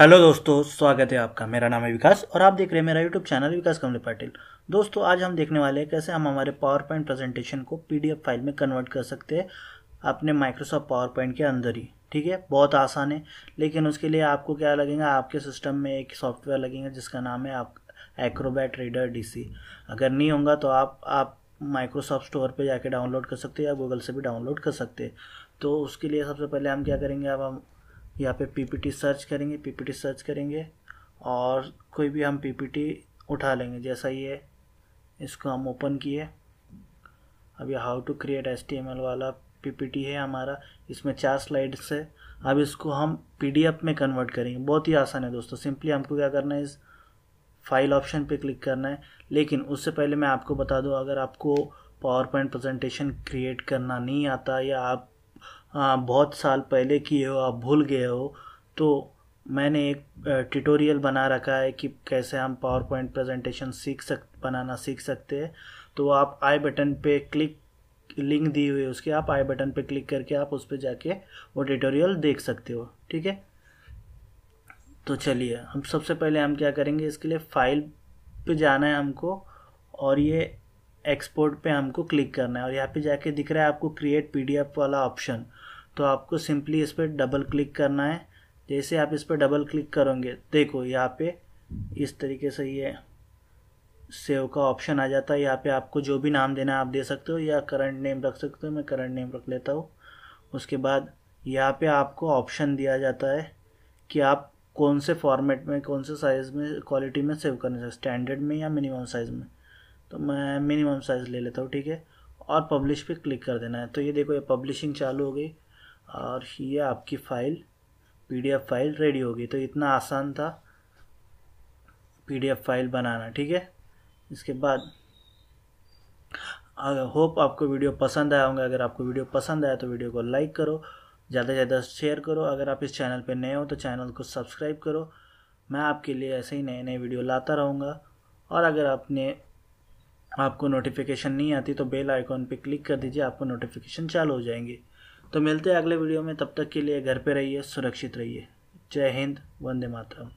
hello दोस्तों स्वागत है आपका मेरा नाम है विकास और आप देख रहे हैं मेरा यूट्यूब चैनल विकास कमले पाटिल दोस्तों आज हम देखने वाले हैं कैसे हम हमारे पावर पॉइंट प्रेजेंटेशन को पीडीएफ फाइल में कन्वर्ट कर सकते हैं अपने माइक्रोसॉफ्ट पावर पॉइंट के अंदर ही ठीक है बहुत आसान है लेकिन उसके लिए आपको क्या लगेगा आपके सिस्टम में एक सॉफ्टवेयर लगेगा जिसका नाम है आप एक्रोबैट रीडर डी अगर नहीं होगा तो आप आप माइक्रोसॉफ्ट स्टोर पर जाके डाउनलोड कर सकते हैं या गूगल से भी डाउनलोड कर सकते हैं तो उसके लिए सबसे पहले हम क्या करेंगे अब हम यहाँ पे पीपीटी सर्च करेंगे पीपीटी सर्च करेंगे और कोई भी हम पीपीटी उठा लेंगे जैसा ये इसको हम ओपन किए अब ये हाउ टू क्रिएट एस वाला पीपीटी है हमारा इसमें चार स्लाइड्स है अब इसको हम पीडीएफ में कन्वर्ट करेंगे बहुत ही आसान है दोस्तों सिंपली हमको क्या करना है इस फाइल ऑप्शन पे क्लिक करना है लेकिन उससे पहले मैं आपको बता दूं अगर आपको पावर पॉइंट प्रजेंटेशन क्रिएट करना नहीं आता या आप हाँ, बहुत साल पहले किए हो आप भूल गए हो तो मैंने एक ट्यूटोरियल बना रखा है कि कैसे हम पावर पॉइंट प्रेजेंटेशन सीख सक बनाना सीख सकते हैं तो आप आई बटन पे क्लिक लिंक दी हुई है उसके आप आई बटन पे क्लिक करके आप उस पर जाके वो ट्यूटोरियल देख सकते हो ठीक है तो चलिए हम सबसे पहले हम क्या करेंगे इसके लिए फाइल पे जाना है हमको और ये एक्सपोर्ट पे हमको क्लिक करना है और यहाँ पे जाके दिख रहा है आपको क्रिएट पीडीएफ वाला ऑप्शन तो आपको सिंपली इस पर डबल क्लिक करना है जैसे आप इस पर डबल क्लिक करोगे देखो यहाँ पे इस तरीके से ये सेव का ऑप्शन आ जाता है यहाँ पे आपको जो भी नाम देना है आप दे सकते हो या करंट नेम रख सकते हो मैं करंट नेम रख लेता हूँ उसके बाद यहाँ पे आपको ऑप्शन दिया जाता है कि आप कौन से फॉर्मेट में कौन से साइज़ में क्वालिटी में सेव करना चाहिए स्टैंडर्ड में या मिनिमम साइज़ में तो मैं मिनिमम साइज़ ले लेता हूँ ठीक है और पब्लिश पे क्लिक कर देना है तो ये देखो ये पब्लिशिंग चालू हो गई और ये आपकी फ़ाइल पीडीएफ फाइल रेडी हो गई तो इतना आसान था पीडीएफ फाइल बनाना ठीक है इसके बाद होप आपको वीडियो पसंद आया होंगे अगर आपको वीडियो पसंद आया तो वीडियो को लाइक करो ज़्यादा से ज़्यादा शेयर करो अगर आप इस चैनल पर नए हो तो चैनल को सब्सक्राइब करो मैं आपके लिए ऐसे ही नए नए वीडियो लाता रहूँगा और अगर आपने आपको नोटिफिकेशन नहीं आती तो बेल आइकॉन पे क्लिक कर दीजिए आपको नोटिफिकेशन चालू हो जाएंगे तो मिलते हैं अगले वीडियो में तब तक के लिए घर पे रहिए सुरक्षित रहिए जय हिंद वंदे मातरम